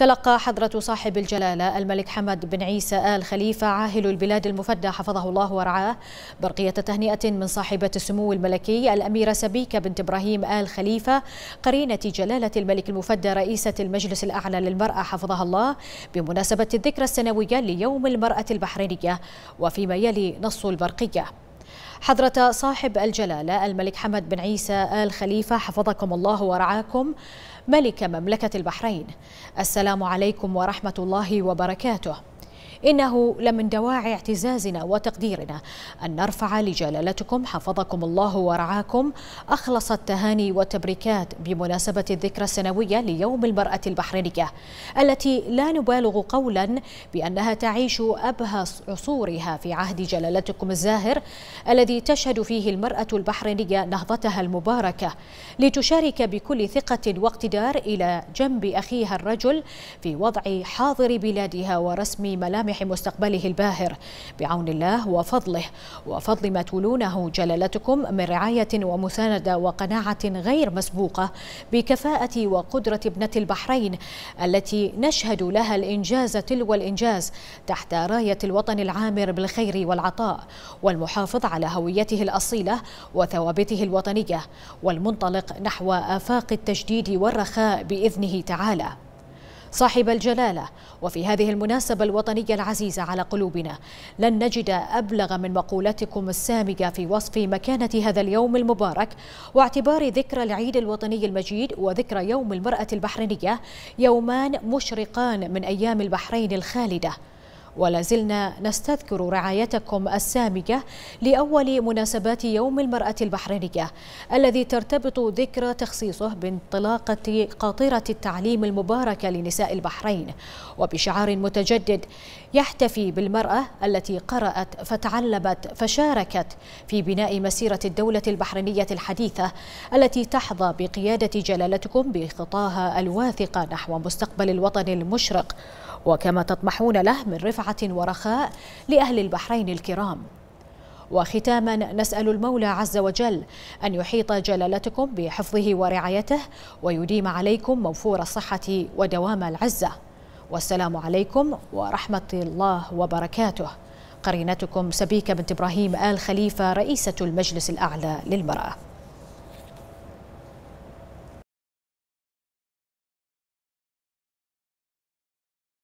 تلقى حضرة صاحب الجلالة الملك حمد بن عيسى آل خليفة عاهل البلاد المفدى حفظه الله ورعاه برقية تهنئة من صاحبة السمو الملكي الأميرة سبيكة بنت إبراهيم آل خليفة قرينة جلالة الملك المفدى رئيسة المجلس الأعلى للمرأة حفظها الله بمناسبة الذكرى السنوية ليوم المرأة البحرينية وفيما يلي نص البرقية حضرة صاحب الجلالة الملك حمد بن عيسى آل خليفة حفظكم الله ورعاكم ملك مملكة البحرين السلام عليكم ورحمة الله وبركاته إنه لمن دواعي اعتزازنا وتقديرنا أن نرفع لجلالتكم حفظكم الله ورعاكم أخلص التهاني والتبريكات بمناسبة الذكرى السنوية ليوم المرأة البحرينية التي لا نبالغ قولا بأنها تعيش أبهى عصورها في عهد جلالتكم الزاهر الذي تشهد فيه المرأة البحرينية نهضتها المباركة لتشارك بكل ثقة واقتدار إلى جنب أخيها الرجل في وضع حاضر بلادها ورسم ملامح وتلميح مستقبله الباهر بعون الله وفضله وفضل ما تولونه جلالتكم من رعاية ومساندة وقناعة غير مسبوقة بكفاءة وقدرة ابنة البحرين التي نشهد لها الإنجاز تلو الإنجاز تحت راية الوطن العامر بالخير والعطاء والمحافظ على هويته الأصيلة وثوابته الوطنية والمنطلق نحو آفاق التجديد والرخاء بإذنه تعالى صاحب الجلالة وفي هذه المناسبة الوطنية العزيزة على قلوبنا لن نجد أبلغ من مقولتكم السامجة في وصف مكانة هذا اليوم المبارك واعتبار ذكرى العيد الوطني المجيد وذكرى يوم المرأة البحرينية يومان مشرقان من أيام البحرين الخالدة ولا زلنا نستذكر رعايتكم السامية لأول مناسبات يوم المرأة البحرينية الذي ترتبط ذكرى تخصيصه بانطلاقة قاطرة التعليم المباركة لنساء البحرين وبشعار متجدد يحتفي بالمرأة التي قرأت فتعلمت فشاركت في بناء مسيرة الدولة البحرينية الحديثة التي تحظى بقيادة جلالتكم بخطاها الواثقة نحو مستقبل الوطن المشرق وكما تطمحون له من رفعة ورخاء لأهل البحرين الكرام وختاما نسأل المولى عز وجل أن يحيط جلالتكم بحفظه ورعايته ويديم عليكم موفور الصحة ودوام العزة والسلام عليكم ورحمة الله وبركاته قرينتكم سبيكة بنت إبراهيم آل خليفة رئيسة المجلس الأعلى للمرأة